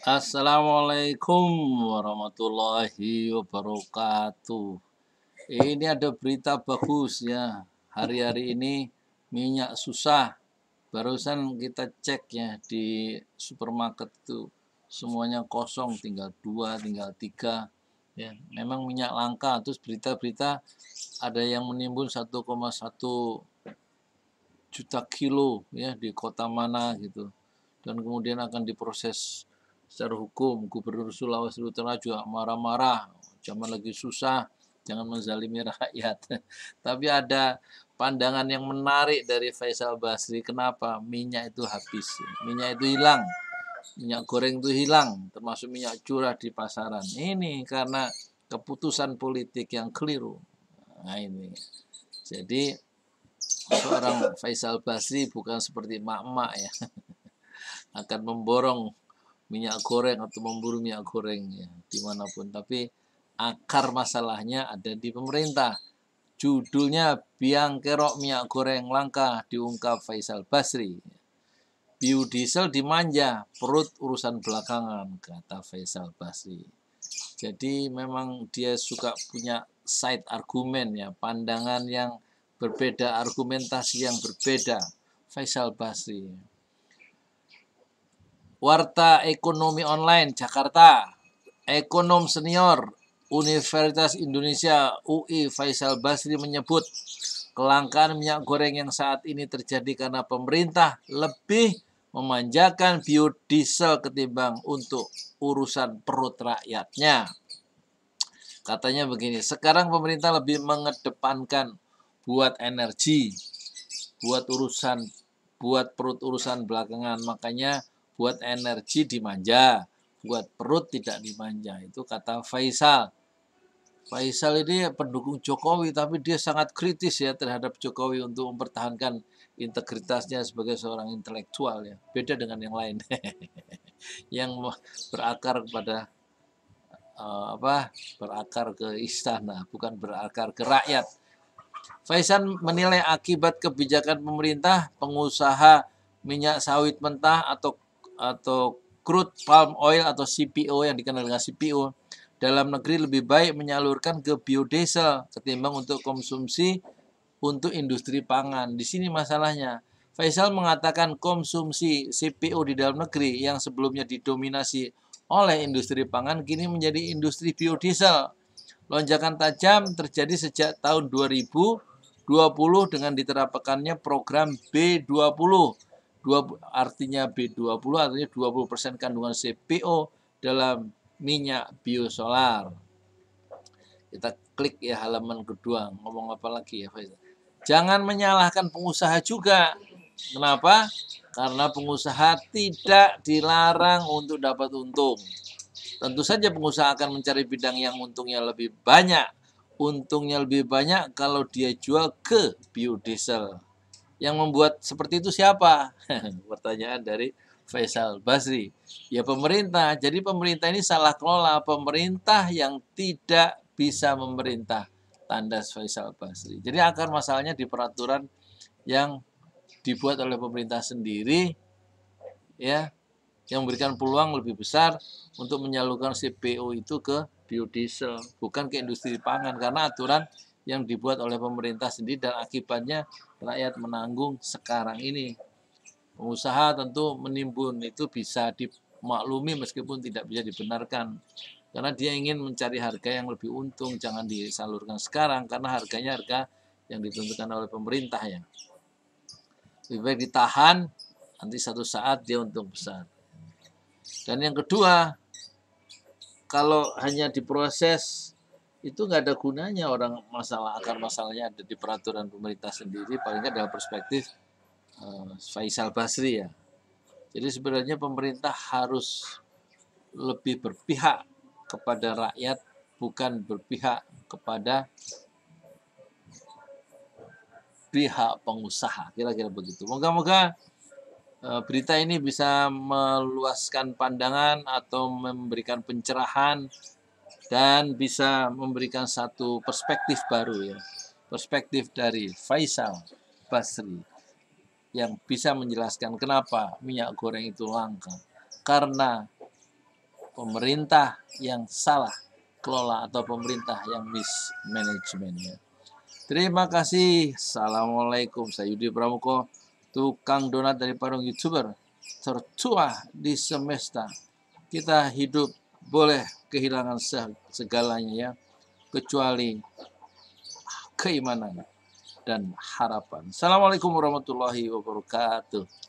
Assalamualaikum warahmatullahi wabarakatuh. Ini ada berita bagus ya. Hari-hari ini minyak susah. Barusan kita cek ya di supermarket itu semuanya kosong, tinggal dua, tinggal tiga. Ya, memang minyak langka. Terus berita-berita ada yang menimbun 1,1 juta kilo ya di kota mana gitu dan kemudian akan diproses secara hukum gubernur Sulawesi Utara juga marah-marah zaman lagi susah jangan menzalimi rakyat tapi ada pandangan yang menarik dari Faisal Basri kenapa minyak itu habis minyak itu hilang minyak goreng itu hilang termasuk minyak curah di pasaran ini karena keputusan politik yang keliru nah ini jadi seorang Faisal Basri bukan seperti mak-mak ya akan memborong minyak goreng atau memburu minyak goreng ya dimanapun tapi akar masalahnya ada di pemerintah judulnya biang kerok minyak goreng langka diungkap Faisal Basri biodiesel dimanja perut urusan belakangan kata Faisal Basri jadi memang dia suka punya side argumen ya pandangan yang berbeda argumentasi yang berbeda Faisal Basri Warta Ekonomi Online Jakarta, Ekonom Senior Universitas Indonesia UI Faisal Basri menyebut kelangkaan minyak goreng yang saat ini terjadi karena pemerintah lebih memanjakan biodiesel ketimbang untuk urusan perut rakyatnya. Katanya begini, sekarang pemerintah lebih mengedepankan buat energi, buat urusan, buat perut urusan belakangan. Makanya buat energi dimanja, buat perut tidak dimanja. Itu kata Faisal. Faisal ini pendukung Jokowi, tapi dia sangat kritis ya terhadap Jokowi untuk mempertahankan integritasnya sebagai seorang intelektual ya. Beda dengan yang lain yang berakar kepada eh, apa berakar ke istana bukan berakar ke rakyat. Faisal menilai akibat kebijakan pemerintah pengusaha minyak sawit mentah atau atau crude palm oil atau CPO yang dikenal dengan CPO dalam negeri lebih baik menyalurkan ke biodiesel ketimbang untuk konsumsi untuk industri pangan. Di sini masalahnya. Faisal mengatakan konsumsi CPO di dalam negeri yang sebelumnya didominasi oleh industri pangan kini menjadi industri biodiesel. Lonjakan tajam terjadi sejak tahun 2020 dengan diterapkannya program B20 dua artinya B20 artinya 20% kandungan CPO dalam minyak biosolar. Kita klik ya halaman kedua, ngomong apa lagi ya Faisal. Jangan menyalahkan pengusaha juga. Kenapa? Karena pengusaha tidak dilarang untuk dapat untung. Tentu saja pengusaha akan mencari bidang yang untungnya lebih banyak. Untungnya lebih banyak kalau dia jual ke biodiesel. Yang membuat seperti itu siapa? Pertanyaan dari Faisal Basri. Ya pemerintah. Jadi pemerintah ini salah kelola. Pemerintah yang tidak bisa memerintah. Tandas Faisal Basri. Jadi akar masalahnya di peraturan yang dibuat oleh pemerintah sendiri ya yang memberikan peluang lebih besar untuk menyalurkan CPO itu ke biodiesel bukan ke industri pangan karena aturan yang dibuat oleh pemerintah sendiri dan akibatnya rakyat menanggung sekarang ini. Pengusaha tentu menimbun itu bisa dimaklumi meskipun tidak bisa dibenarkan. Karena dia ingin mencari harga yang lebih untung, jangan disalurkan sekarang karena harganya harga yang ditentukan oleh pemerintah ya. Lebih baik ditahan, nanti satu saat dia untung besar. Dan yang kedua, kalau hanya diproses itu nggak ada gunanya orang masalah akar masalahnya ada di peraturan pemerintah sendiri paling nggak dalam perspektif uh, Faisal Basri ya jadi sebenarnya pemerintah harus lebih berpihak kepada rakyat bukan berpihak kepada pihak pengusaha kira-kira begitu moga-moga uh, berita ini bisa meluaskan pandangan atau memberikan pencerahan dan bisa memberikan satu perspektif baru ya perspektif dari Faisal Basri yang bisa menjelaskan kenapa minyak goreng itu langka karena pemerintah yang salah kelola atau pemerintah yang mismanagementnya Terima kasih. Assalamualaikum. Saya Yudi Pramuko, tukang donat dari Parung YouTuber. Tertua di semesta. Kita hidup boleh kehilangan segalanya ya kecuali keimanan dan harapan. Assalamualaikum warahmatullahi wabarakatuh.